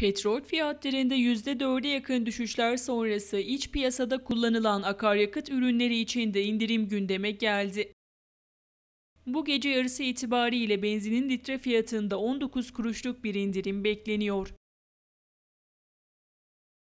Petrol fiyatlarında %4'e yakın düşüşler sonrası iç piyasada kullanılan akaryakıt ürünleri için de indirim gündeme geldi. Bu gece yarısı itibariyle benzinin litre fiyatında 19 kuruşluk bir indirim bekleniyor.